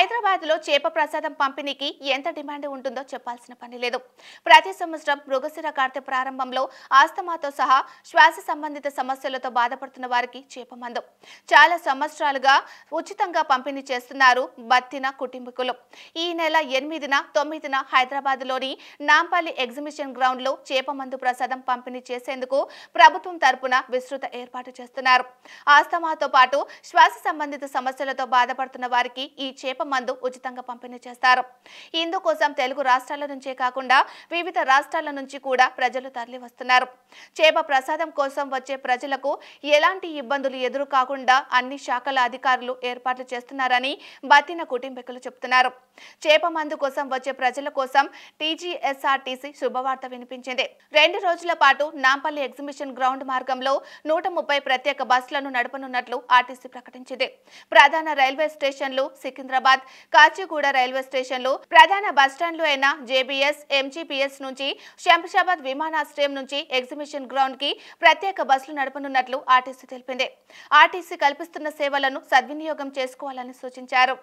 హైదరాబాద్ లో చేప ప్రసాదం పంపిణీకి ఎంత డిమాండ్ ఉంటుందో చెప్పాల్సిన పని లేదు ప్రతి సంవత్సరం మృగశిర కార్తె ప్రారంభంలో ఆస్తమాతో సహా శ్వాస సంబంధిత సమస్యలతో బాధపడుతున్న వారికి చేప చాలా సంవత్సరాలుగా ఉచితంగా పంపిణీ చేస్తున్నారు బత్తిన కుటుంబీకులు ఈ నెల ఎనిమిదిన తొమ్మిదిన హైదరాబాద్ లోని నాంపల్లి ఎగ్జిబిషన్ గ్రౌండ్ లో చేప మందు ప్రసాదం పంపిణీ చేసేందుకు ప్రభుత్వం తరపున విస్తృత ఏర్పాటు చేస్తున్నారు ఆస్తమాతో పాటు శ్వాస సంబంధిత సమస్యలతో బాధపడుతున్న వారికి ఈ చేప మందు ఉచితంగా పంపిణీ చేస్తారు ఇందుకోసం తెలుగు రాష్ట్రాల నుంచే కాకుండా వివిధ రాష్ట్రాల నుంచి కూడా ప్రజలు తరలివస్తున్నారు చేప ప్రసాదం కోసం వచ్చే ప్రజలకు ఎలాంటి ఇబ్బందులు ఎదురు కాకుండా అన్ని శాఖల అధికారులు ఏర్పాట్లు చేస్తున్నారని బతిన కుటుంబీకులు చెబుతున్నారు చేప మందు కోసం వచ్చే ప్రజల కోసం టీజీఎస్ఆర్టీసీ శుభవార్త వినిపించింది రెండు రోజుల పాటు నాంపల్లి ఎగ్జిబిషన్ గ్రౌండ్ మార్గంలో నూట ప్రత్యేక బస్సులను నడపనున్నట్లు ఆర్టీసీ ప్రకటించింది ప్రధాన రైల్వే స్టేషన్లు సికింద్రాబాద్ హైదరాబాద్ కాచిగూడ రైల్వే స్టేషన్ లో ప్రధాన బస్టాండ్లు అయిన జేబీఎస్ ఎంజీపీఎస్ నుంచి శంషాబాద్ విమానాశ్రయం నుంచి ఎగ్జిబిషన్ గ్రౌండ్ కి ప్రత్యేక బస్సులు నడపనున్నట్లు ఆర్టీసీ తెలిపింది ఆర్టీసీ కల్పిస్తున్న సేవలను సద్వినియోగం చేసుకోవాలని సూచించారు